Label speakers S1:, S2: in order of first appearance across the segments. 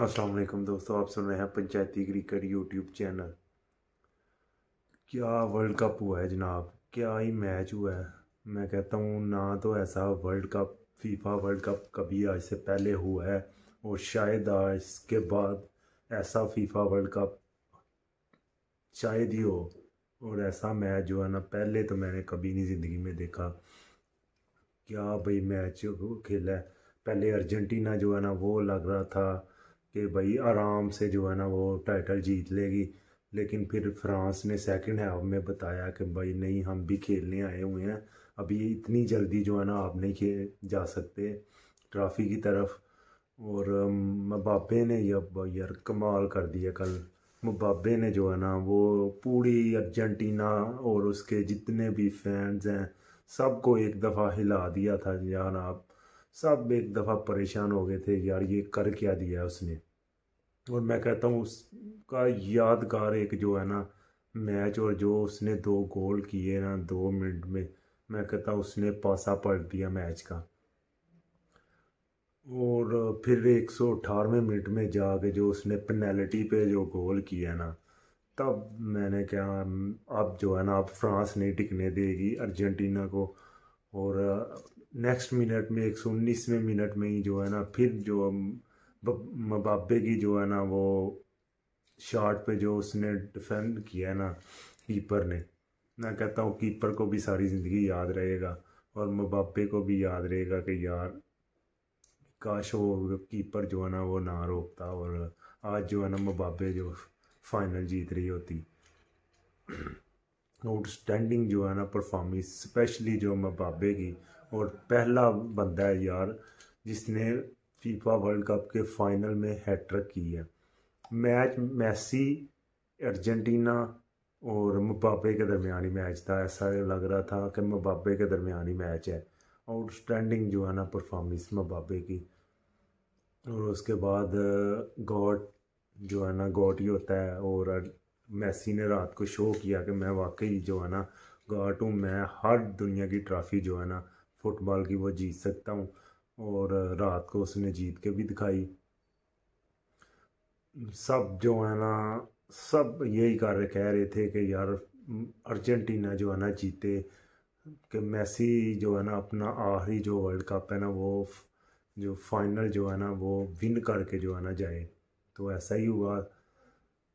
S1: असलकम दोस्तों आप सुन रहे हैं पंचायती क्रिकेट यूट्यूब चैनल क्या वर्ल्ड कप हुआ है जनाब क्या ही मैच हुआ है मैं कहता हूँ ना तो ऐसा world cup FIFA world cup कभी आज से पहले हुआ है और शायद आज के बाद ऐसा फीफा वर्ल्ड कप शायद ही हो और ऐसा मैच जो है ना पहले तो मैंने कभी नहीं ज़िंदगी में देखा क्या भाई मैच खेला है पहले अर्जेंटीना जो है ना वो लग रहा था कि भाई आराम से जो है ना वो टाइटल जीत लेगी लेकिन फिर फ्रांस ने सेकंड हाफ में बताया कि भाई नहीं हम भी खेलने आए हुए हैं अभी इतनी जल्दी जो है ना आप नहीं खेल जा सकते ट्रॉफी की तरफ और मबाबे ने यार कमाल कर दिया कल मबाबे ने जो है ना वो पूरी अर्जेंटीना और उसके जितने भी फैंस हैं सबको एक दफ़ा हिला दिया था यार आप सब एक दफ़ा परेशान हो गए थे यार ये कर क्या दिया उसने और मैं कहता हूँ उसका यादगार एक जो है ना मैच और जो उसने दो गोल किए ना दो मिनट में मैं कहता हूँ उसने पासा पलट दिया मैच का और फिर एक सौ अठारहवें मिनट में जाके जो उसने पेनल्टी पे जो गोल किया ना तब मैंने कहा अब जो है ना अब फ्रांस नहीं टिकने देगी अर्जेंटीना को और नेक्स्ट मिनट में एक सौ उन्नीसवें मिनट में ही जो है ना फिर जो मबापे की जो है ना वो शॉट पे जो उसने डिफेंड किया है ना कीपर ने मैं कहता हूँ कीपर को भी सारी ज़िंदगी याद रहेगा और मबापे को भी याद रहेगा कि यार काश वो कीपर जो है ना वो ना रोकता और आज जो है ना मबापे जो फाइनल जीत रही होती आउटस्टैंडिंग जो है ना परफॉर्मेंस स्पेशली जो मबापे की और पहला बंदा है यार जिसने फीफा वर्ल्ड कप के फाइनल में हैट्रिक की है मैच मैसी अर्जेंटीना और मबापे के ही मैच था ऐसा लग रहा था कि मबापे के ही मैच है आउटस्टैंडिंग जो है ना परफॉर्मेंस मबापे की और उसके बाद गॉड uh, जो है ना गॉड ही होता है और मैसी ने रात को शो किया कि मैं वाकई जो है ना गॉड हूँ मैं हर दुनिया की ट्रॉफी जो है ना फुटबॉल की वो जीत सकता हूँ और रात को उसने जीत के भी दिखाई सब जो है ना सब यही कर रहे कह रहे थे कि यार अर्जेंटीना जो है ना जीते कि मैसी जो है ना अपना आखिरी जो वर्ल्ड कप है ना वो जो फाइनल जो है ना वो विन करके जो है ना जाए तो ऐसा ही हुआ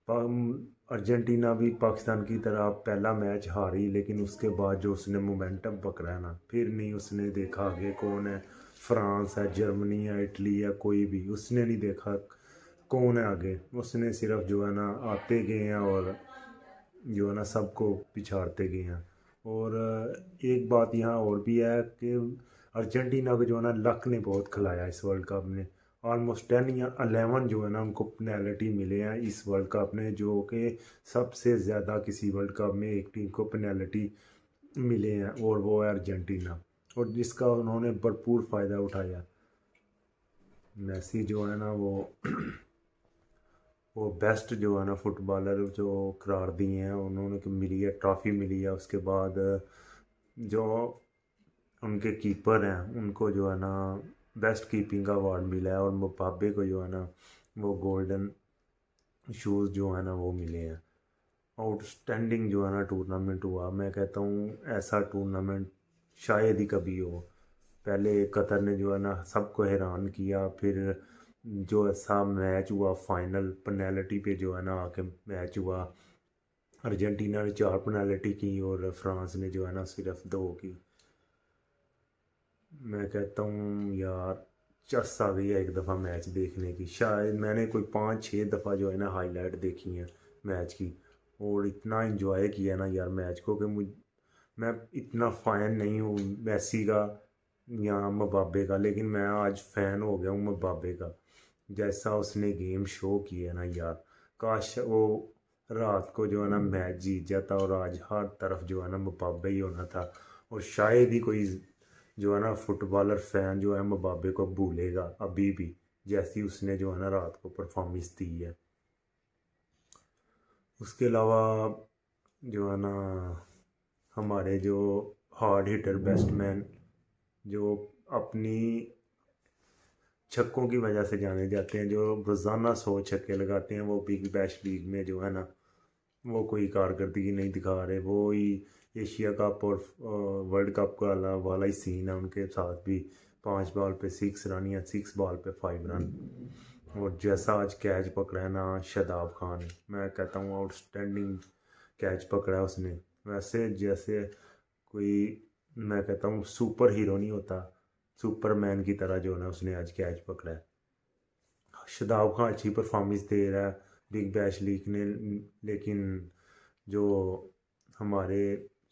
S1: अर्जेंटीना भी पाकिस्तान की तरह पहला मैच हारी लेकिन उसके बाद जो उसने मोमेंटम पकड़ा है ना फिर नहीं उसने देखा आगे कौन है फ्रांस है जर्मनी है इटली है कोई भी उसने नहीं देखा कौन है आगे उसने सिर्फ जो है ना आते गए हैं और जो है ना सबको पिछाड़ते गए हैं और एक बात यहाँ और भी है कि अर्जेंटीना को जो है ना लक ने बहुत खिलाया इस वर्ल्ड कप में ऑलमोस्ट टेन या अलेवन जो है ना उनको पेनल्टी मिले हैं इस वर्ल्ड कप में जो कि सबसे ज़्यादा किसी वर्ल्ड कप में एक टीम को पेनल्टी मिले हैं और वो है अर्जेंटीना और जिसका उन्होंने भरपूर फ़ायदा उठाया मैसी जो है ना वो वो बेस्ट जो है ना फुटबॉलर जो करार दिए हैं उन्होंने मिली है ट्रॉफ़ी मिली है उसके बाद जो उनके कीपर हैं उनको जो है ना बेस्ट कीपिंग का अवार्ड मिला है और मुबाबे को जो है ना वो गोल्डन शूज़ जो है ना वो मिले हैं आउटस्टैंडिंग जो है ना टूर्नामेंट हुआ मैं कहता हूँ ऐसा टूर्नामेंट शायद ही कभी हो पहले कतर ने जो है ना सबको हैरान किया फिर जो ऐसा मैच हुआ फाइनल पनैलिटी पे जो है ना आके मैच हुआ अर्जेंटीना ने चार पनैलिटी की और फ्रांस ने जो है ना सिर्फ दो की मैं कहता हूँ यार चस आ गई है एक दफ़ा मैच देखने की शायद मैंने कोई पाँच छः दफ़ा जो है ना हाईलाइट देखी है मैच की और इतना इन्जॉय किया ना यार मैच को कि मुझ मैं इतना फ़ैन नहीं हूँ मैसी का या मबाबे का लेकिन मैं आज फ़ैन हो गया हूँ मबाबे का जैसा उसने गेम शो किया ना यार काश वो रात को जो है ना मैच जीत जाता और आज हर तरफ जो है ना मबाबे ही होना था और शायद ही कोई जो है ना फुटबॉलर फैन जो है मबाबे को भूलेगा अभी भी जैसी उसने जो है ना रात को परफॉर्मेंस दी है उसके अलावा जो है ना हमारे जो हार्ड हिटर बैट्समैन जो अपनी छक्कों की वजह से जाने जाते हैं जो रोज़ाना सौ छक्के लगाते हैं वो बिग बैश लीग में जो है ना वो कोई कारकर्दगी नहीं दिखा रहे वो ही एशिया कप और वर्ल्ड कप का अला वाला ही सीन है उनके साथ भी पाँच बॉल पे सिक्स रन या सिक्स बॉल पे फाइव रन और जैसा आज कैच पकड़ा है ना शदाब खान मैं कहता हूँ आउटस्टैंडिंग कैच पकड़ा है उसने वैसे जैसे कोई मैं कहता हूँ सुपर हीरो नहीं होता सुपरमैन की तरह जो ना उसने आज कैच पकड़ा है शदाब खान अच्छी परफॉर्मेंस दे रहा है बिग बैश लीग ने लेकिन जो हमारे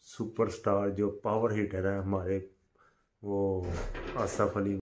S1: सुपरस्टार जो पावर हिटर हैं हमारे वो आसफ अली